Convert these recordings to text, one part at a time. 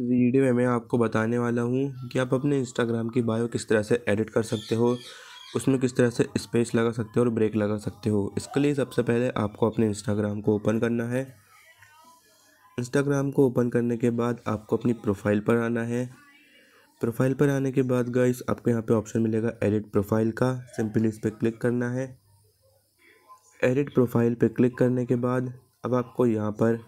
video में मैं आपको बताने वाला हूँ कि आप अपने इंस्टाग्राम की बायो किस तरह से एडिट कर सकते हो उसमें किस तरह से स्पेस लगा सकते हो और ब्रेक लगा सकते हो इसके लिए सबसे पहले आपको अपने इंस्टाग्राम को ओपन करना है इंस्टाग्राम को ओपन करने के बाद आपको अपनी प्रोफाइल पर आना है प्रोफाइल पर आने के बाद गाइस आपको यहाँ पे ऑप्शन मिलेगा एडिट प्रोफाइल का सिंपली इस पर क्लिक करना है एडिट प्रोफाइल पर क्लिक करने के बाद अब आपको यहाँ पर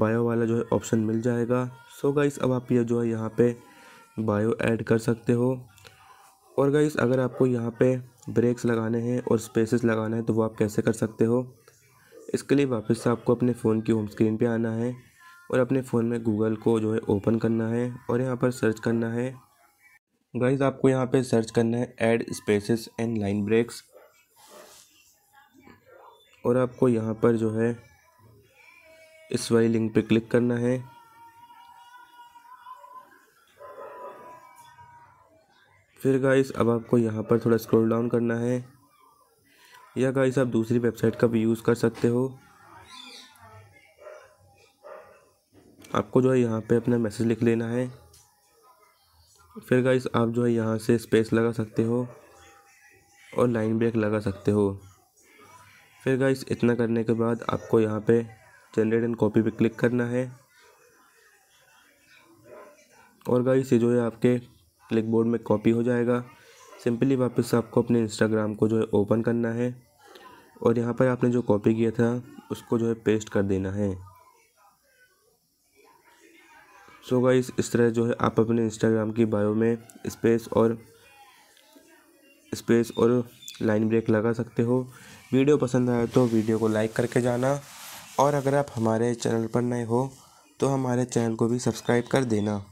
बायो वाला जो है ऑप्शन मिल जाएगा सो so गाइस अब आप ये जो है यहाँ पे बायो ऐड कर सकते हो और गाइस अगर आपको यहाँ पे ब्रेक्स लगाने हैं और स्पेसेस लगाना है तो वो आप कैसे कर सकते हो इसके लिए वापस से आपको अपने फ़ोन की होम स्क्रीन पे आना है और अपने फ़ोन में गूगल को जो है ओपन करना है और यहाँ पर सर्च करना है गाइज आपको यहाँ पे सर्च करना है add spaces and line breaks और आपको यहाँ पर जो है इस वाली लिंक पे क्लिक करना है फिर गाइस अब आपको यहाँ पर थोड़ा स्क्रॉल डाउन करना है या गाइस आप दूसरी वेबसाइट का भी यूज़ कर सकते हो आपको जो है यहाँ पे अपना मैसेज लिख लेना है फिर गाइस आप जो है यहाँ से स्पेस लगा सकते हो और लाइन ब्रेक लगा सकते हो फिर गाइस इतना करने के बाद आपको यहाँ पे जनरेट एंड कॉपी पे क्लिक करना है और गाइस ये जो है आपके क्लिक बोर्ड में कॉपी हो जाएगा सिंपली वापस आपको अपने इंस्टाग्राम को जो है ओपन करना है और यहाँ पर आपने जो कॉपी किया था उसको जो है पेस्ट कर देना है सो so गाइस इस तरह जो है आप अपने इंस्टाग्राम की बायो में स्पेस और स्पेस और लाइन ब्रेक लगा सकते हो वीडियो पसंद आया तो वीडियो को लाइक करके जाना और अगर आप हमारे चैनल पर नए हो तो हमारे चैनल को भी सब्सक्राइब कर देना